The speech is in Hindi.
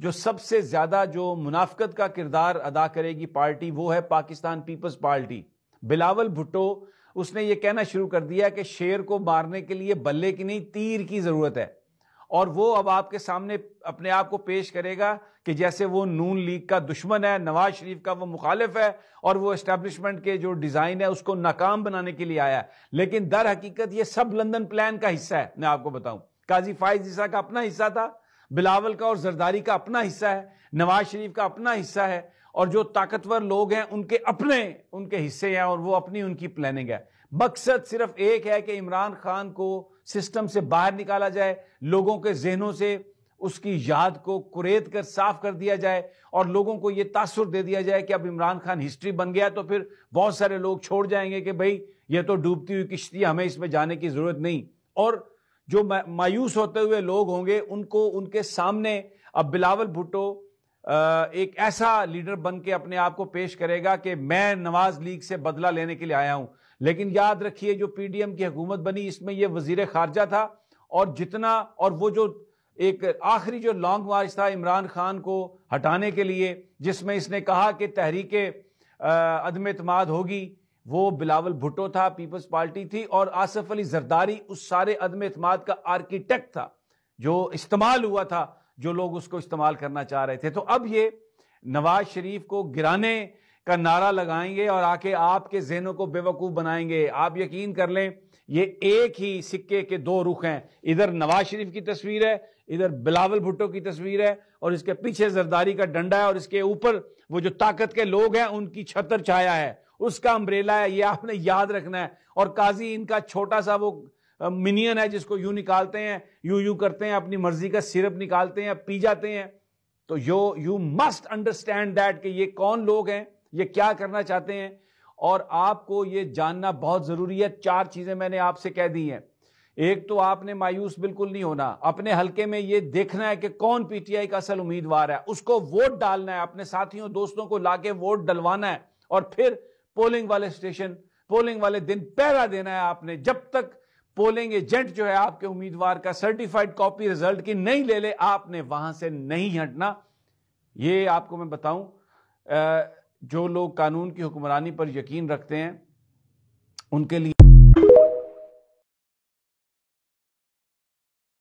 जो सबसे ज्यादा जो मुनाफ्त का किरदार अदा करेगी पार्टी वो है पाकिस्तान पीपल्स पार्टी बिलावल भुट्टो उसने ये कहना शुरू कर दिया कि शेर को मारने के लिए बल्ले की नहीं तीर की जरूरत है और वो अब आपके सामने अपने आप को पेश करेगा कि जैसे वो नून लीग का दुश्मन है नवाज शरीफ का वो मुखालिफ है और वो एस्टेब्लिशमेंट के जो डिज़ाइन है उसको नाकाम बनाने के लिए आया लेकिन दर हकीकत ये सब लंदन प्लान का हिस्सा है मैं आपको बताऊं काजी फाइज जिसा का अपना हिस्सा था बिलावल का और जरदारी का अपना हिस्सा है नवाज शरीफ का अपना हिस्सा है और जो ताकतवर लोग हैं उनके अपने उनके हिस्से हैं और वो अपनी उनकी प्लानिंग है मकसद सिर्फ एक है कि इमरान खान को सिस्टम से बाहर निकाला जाए लोगों के जहनों से उसकी याद को कुरेद कर साफ कर दिया जाए और लोगों को ये तासुर दे दिया जाए कि अब इमरान खान हिस्ट्री बन गया तो फिर बहुत सारे लोग छोड़ जाएंगे कि भाई ये तो डूबती हुई किश्ती हमें इसमें जाने की ज़रूरत नहीं और जो मायूस होते हुए लोग होंगे उनको उनके सामने अब बिलावल भुट्टो एक ऐसा लीडर बन के अपने आप को पेश करेगा कि मैं नवाज लीग से बदला लेने के लिए आया हूं लेकिन याद रखिए जो पीडीएम की हुकूमत बनी इसमें यह वजीर खारजा था और जितना और वो जो एक आखिरी जो लॉन्ग मार्च था इमरान खान को हटाने के लिए जिसमें इसने कहा कि तहरीके अदम अतमाद होगी वो बिलावल भुट्टो था पीपल्स पार्टी थी और आसफ अली जरदारी उस सारे अदम अतमाद का आर्किटेक्ट था जो इस्तेमाल हुआ था जो लोग उसको इस्तेमाल करना चाह रहे थे तो अब ये नवाज शरीफ को गिराने का नारा लगाएंगे और आके आपके जहनों को बेवकूफ़ बनाएंगे आप यकीन कर लें ये एक ही सिक्के के दो रुख हैं इधर नवाज शरीफ की तस्वीर है इधर बिलावल भुट्टो की तस्वीर है और इसके पीछे जरदारी का डंडा है और इसके ऊपर वो जो ताकत के लोग हैं उनकी छतर छाया है उसका अम्ब्रेला है ये आपने याद रखना है और काजी इनका छोटा सा वो मिनियन है जिसको यू निकालते हैं यू यू करते हैं अपनी मर्जी का सिरप निकालते हैं पी जाते हैं तो yo you must understand that कि ये कौन लोग हैं ये क्या करना चाहते हैं और आपको ये जानना बहुत ज़रूरी है चार चीज़ें मैंने आपसे कह दी हैं एक तो आपने मायूस बिल्कुल नहीं होना अपने हलके में ये देखना है कि कौन पीटीआई का असल उम्मीदवार है उसको वोट डालना है अपने साथियों दोस्तों को लाके वोट डलवाना है और फिर पोलिंग वाले स्टेशन पोलिंग वाले दिन पहरा देना है आपने जब तक पोलिंग एजेंट जो है आपके उम्मीदवार का सर्टिफाइड कॉपी रिजल्ट की नहीं ले ले आपने वहां से नहीं हटना ये आपको मैं बताऊं जो लोग कानून की हुक्मरानी पर यकीन रखते हैं उनके लिए